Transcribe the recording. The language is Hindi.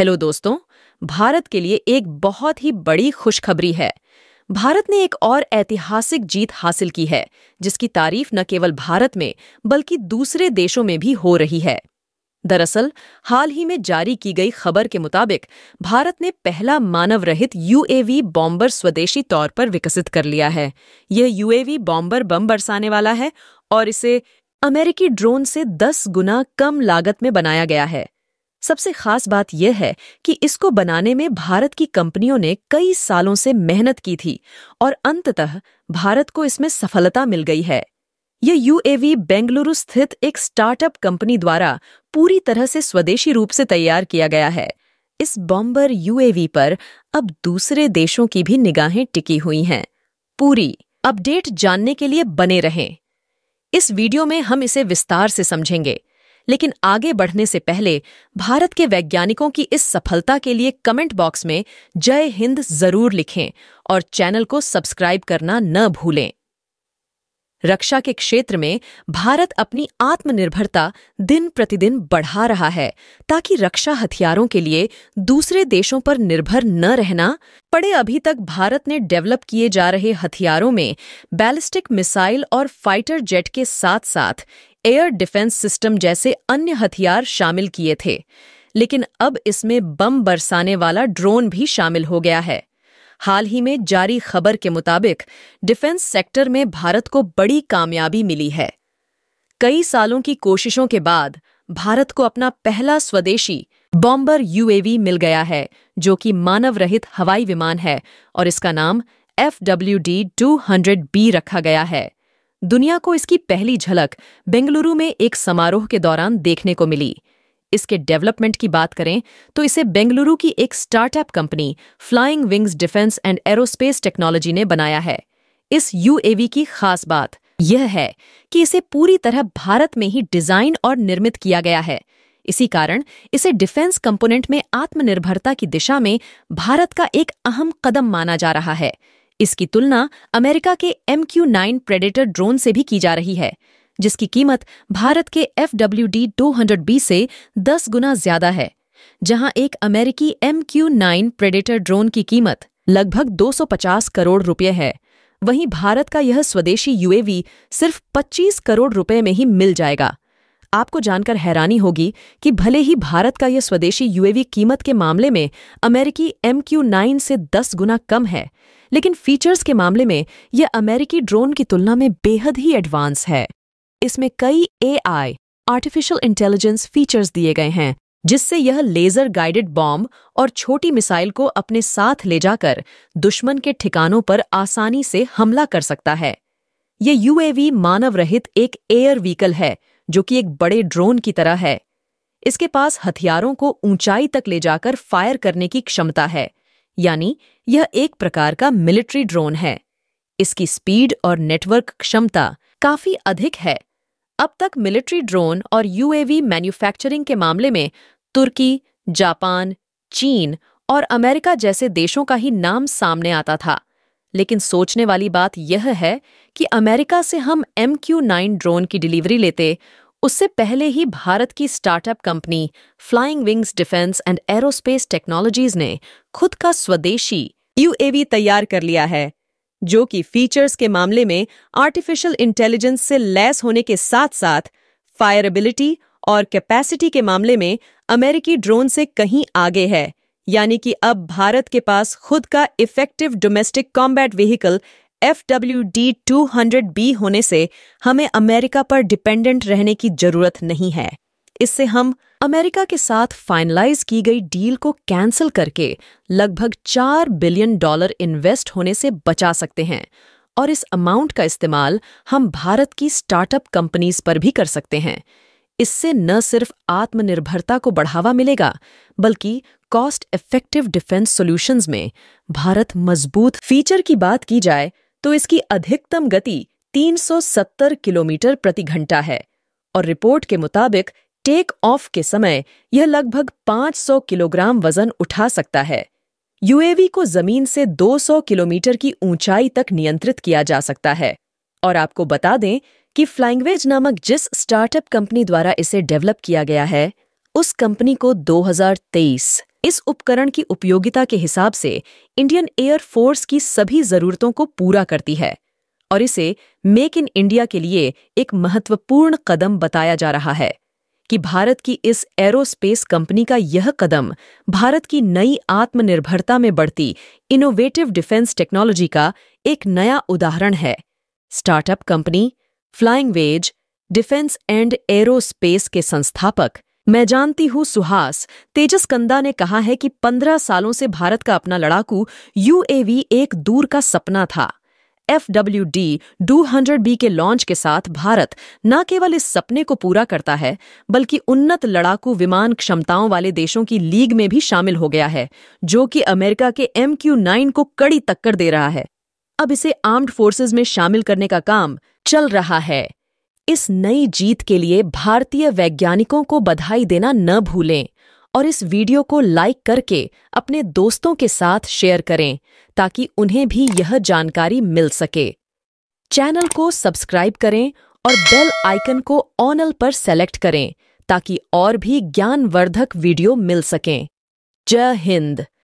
हेलो दोस्तों भारत के लिए एक बहुत ही बड़ी खुशखबरी है भारत ने एक और ऐतिहासिक जीत हासिल की है जिसकी तारीफ न केवल भारत में बल्कि दूसरे देशों में भी हो रही है दरअसल हाल ही में जारी की गई खबर के मुताबिक भारत ने पहला मानव रहित यूएवी बॉम्बर स्वदेशी तौर पर विकसित कर लिया है यह यूएवी बॉम्बर बम बरसाने वाला है और इसे अमेरिकी ड्रोन से 10 गुना कम लागत में बनाया गया है सबसे खास बात यह है कि इसको बनाने में भारत की कंपनियों ने कई सालों से मेहनत की थी और अंततः भारत को इसमें सफलता मिल गई है यह यूएवी बेंगलुरु स्थित एक स्टार्टअप कंपनी द्वारा पूरी तरह से स्वदेशी रूप से तैयार किया गया है इस बॉम्बर यूएवी पर अब दूसरे देशों की भी निगाहें टिकी हुई हैं पूरी अपडेट जानने के लिए बने रहें इस वीडियो में हम इसे विस्तार से समझेंगे लेकिन आगे बढ़ने से पहले भारत के वैज्ञानिकों की इस सफलता के लिए कमेंट बॉक्स में जय हिंद जरूर लिखें और चैनल को सब्सक्राइब करना न भूलें रक्षा के क्षेत्र में भारत अपनी आत्मनिर्भरता दिन प्रतिदिन बढ़ा रहा है ताकि रक्षा हथियारों के लिए दूसरे देशों पर निर्भर न रहना पड़े अभी तक भारत ने डेवलप किए जा रहे हथियारों में बैलिस्टिक मिसाइल और फाइटर जेट के साथ साथ एयर डिफेंस सिस्टम जैसे अन्य हथियार शामिल किए थे लेकिन अब इसमें बम बरसाने वाला ड्रोन भी शामिल हो गया है हाल ही में जारी खबर के मुताबिक डिफेंस सेक्टर में भारत को बड़ी कामयाबी मिली है कई सालों की कोशिशों के बाद भारत को अपना पहला स्वदेशी बॉम्बर यूएवी मिल गया है जो कि मानव रहित हवाई विमान है और इसका नाम F W D two hundred B रखा गया है दुनिया को इसकी पहली झलक बेंगलुरु में एक समारोह के दौरान देखने को मिली इसके डेवलपमेंट की बात करें तो इसे बेंगलुरु की एक startup company flying wings defence and aerospace technology ने बनाया है इस यूएवी की खास बात यह है कि इसे पूरी तरह भारत में ही डिजाइन और निर्मित किया गया है इसी कारण इसे डिफेंस कंपोनेंट में आत्मनिर्भरता की दिशा में भारत का एक अहम कदम माना जा रहा है इसकी तुलना अमेरिका के M Q nine predator drone से भी की जा रही है जिसकी कीमत भारत के F W D two hundred B से दस गुना ज्यादा है जहां एक अमेरिकी M Q nine predator drone की कीमत लगभग 250 करोड़ रुपये है वहीं भारत का यह स्वदेशी यूएवी सिर्फ 25 करोड़ रुपये में ही मिल जाएगा आपको जानकर हैरानी होगी कि भले ही भारत का यह स्वदेशी यूएवी कीमत के मामले में अमेरिकी एम क्यू नाइन से दस गुना कम है लेकिन फीचर्स के मामले में यह अमेरिकी ड्रोन की तुलना में बेहद ही एडवांस है इसमें कई आई आर्टिफिशियल इंटेलिजेंस फीचर्स दिए गए हैं जिससे यह लेजर गाइडेड बॉम्ब और छोटी मिसाइल को अपने साथ ले जाकर दुश्मन के ठिकानों पर आसानी से हमला कर सकता है यह यूएवी मानव रहित एक एयर व्हीकल है जो कि एक बड़े ड्रोन की तरह है इसके पास हथियारों को ऊंचाई तक ले जाकर फायर करने की क्षमता है यानी यह एक प्रकार का मिलिट्री ड्रोन है इसकी स्पीड और नेटवर्क क्षमता काफी अधिक है अब तक मिलिट्री ड्रोन और यूएवी मैन्युफैक्चरिंग के मामले में तुर्की जापान चीन और अमेरिका जैसे देशों का ही नाम सामने आता था लेकिन सोचने वाली बात यह है कि अमेरिका से हम एम क्यू नाइन ड्रोन की डिलीवरी लेते उससे पहले ही भारत की startup company flying wings defence and aerospace technologies ने खुद का स्वदेशी यूएवी तैयार कर लिया है जो कि फीचर्स के मामले में आर्टिफिशियल इंटेलिजेंस से लैस होने के साथ साथ फायरेबिलिटी और कैपेसिटी के मामले में अमेरिकी ड्रोन से कहीं आगे है यानी कि अब भारत के पास खुद का effective domestic combat vehicle F W D two hundred B होने से हमें अमेरिका पर डिपेंडेंट रहने की जरूरत नहीं है इससे हम अमेरिका के साथ फाइनलाइज की गई डील को कैंसिल करके लगभग चार बिलियन डॉलर इन्वेस्ट होने से बचा सकते हैं और इस अमाउंट का इस्तेमाल हम भारत की स्टार्टअप कंपनीज पर भी कर सकते हैं इससे न सिर्फ आत्मनिर्भरता को बढ़ावा मिलेगा बल्कि कॉस्ट इफेक्टिव डिफेंस सॉल्यूशंस में भारत मजबूत फीचर की बात की जाए तो इसकी अधिकतम गति 370 किलोमीटर प्रति घंटा है और रिपोर्ट के मुताबिक टेक ऑफ के समय यह लगभग 500 किलोग्राम वजन उठा सकता है यूएवी को जमीन से 200 किलोमीटर की ऊंचाई तक नियंत्रित किया जा सकता है और आपको बता दें कि फ्लाइंगवेज नामक जिस स्टार्टअप कंपनी द्वारा इसे डेवलप किया गया है उस कंपनी को 2023 इस उपकरण की उपयोगिता के हिसाब से इंडियन एयर फोर्स की सभी जरूरतों को पूरा करती है और इसे मेक इन इंडिया के लिए एक महत्वपूर्ण कदम बताया जा रहा है कि भारत की इस एरोस्पेस कंपनी का यह कदम भारत की नई आत्मनिर्भरता में बढ़ती इनोवेटिव डिफेंस टेक्नोलॉजी का एक नया उदाहरण है स्टार्टअप कंपनी फ्लाइंग वेज डिफेंस एंड एरोस्पेस के संस्थापक मैं जानती हूं सुहास तेजस कंदा ने कहा है कि 15 सालों से भारत का अपना लड़ाकू यूएवी एक दूर का सपना था F W D two hundred B के लॉन्च के साथ भारत न केवल इस सपने को पूरा करता है बल्कि उन्नत लड़ाकू विमान क्षमताओं वाले देशों की लीग में भी शामिल हो गया है जो कि अमेरिका के एम क्यू नाइन को कड़ी टक्कर दे रहा है अब इसे आर्म्ड फोर्सेज में शामिल करने का काम चल रहा है इस नई जीत के लिए भारतीय वैज्ञानिकों को बधाई देना न भूलें और इस वीडियो को लाइक करके अपने दोस्तों के साथ शेयर करें ताकि उन्हें भी यह जानकारी मिल सके चैनल को सब्सक्राइब करें और बेल आइकन को ऑनल पर सेलेक्ट करें ताकि और भी ज्ञानवर्धक वीडियो मिल सकें जय हिंद